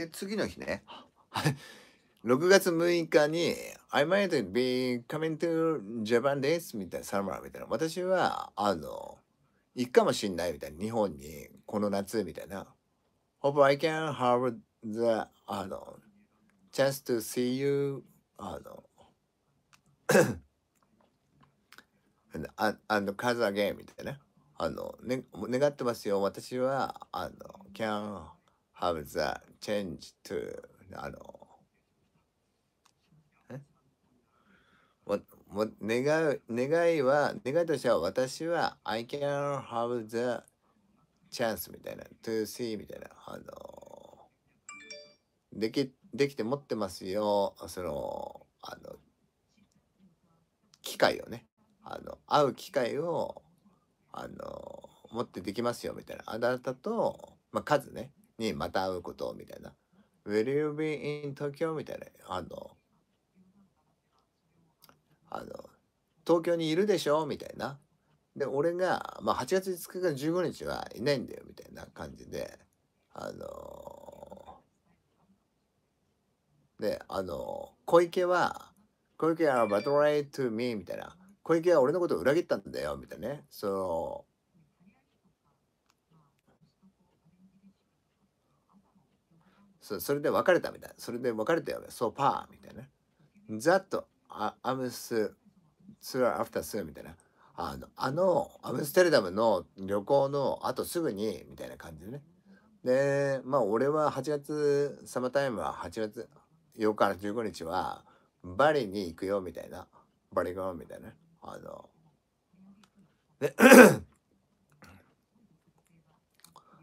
で、次の日ね、6 月6日に、I might be coming to Japan ですみたいな、サマーみたいな。私は、あの、行くかもしんないみたいな、日本に、この夏みたいな。Hope I can have the, あの、chance to see you, あの、ああの、数あげみたいな。あの、ね、願ってますよ。私は、あの、can have the change to あのもも願う願いは願いとしては私は I can have the chance みたいな to see みたいなあのできできて持ってますよそのあの機会をねあの会う機会をあの持ってできますよみたいなあなたと、まあ、数ねにまた会うことみたいな。Will you be in Tokyo? みたいな。あの、あの、東京にいるでしょみたいな。で、俺が、まあ、8月5日から15日はいないんだよ、みたいな感じで、あので、あの小池は、小池はバトライト r ーミーみたいな。小池は俺のことを裏切ったんだよ、みたいなね。その、そそれで別れたみたいそれで別れたよそうパーみたいなザとアアムスツアーアフタースみたいなあのあのアムステルダムの旅行のあとすぐにみたいな感じでねでまあ俺は8月サマータイムは8月8日から15日はバリに行くよみたいなバリゴンみたいなあので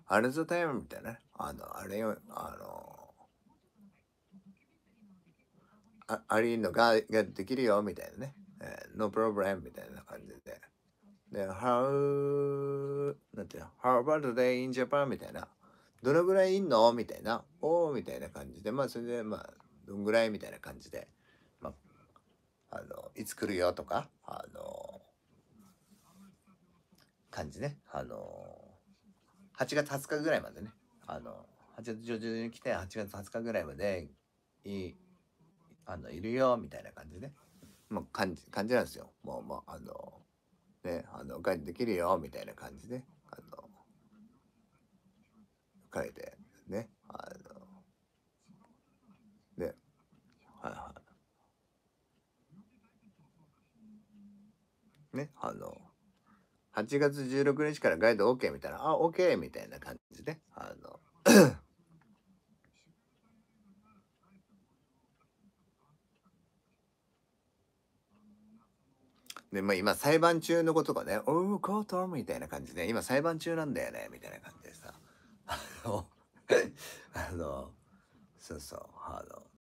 アルトタイムみたいなあのあれよあのあありのがができるよみたいなね、え no problem みたいな感じで。で、How, なんていうの How about t e d a y in Japan? みたいな。どのぐらいいんのみたいな。おーみたいな感じで。まあ、それで、まあ、どんぐらいみたいな感じで。まあ、あの、いつ来るよとか、あの、感じね。あの、8月20日ぐらいまでね。あの、8月上旬に来て、8月20日ぐらいまでいい、あの、いるよ、みたいな感じね。まあ、感じ、感じなんですよ。もう、まあ、あの、ね、あの、お帰りできるよ、みたいな感じで、あの、書いて、ね、あの、ねはいはい。ね、あの、8月16日からガイド OK みたいな、あ、OK みたいな感じで、あの、で、まあ今裁判中のことがね、おう、コートみたいな感じで、今裁判中なんだよね、みたいな感じでさ、あの、あの、そうそう、あの、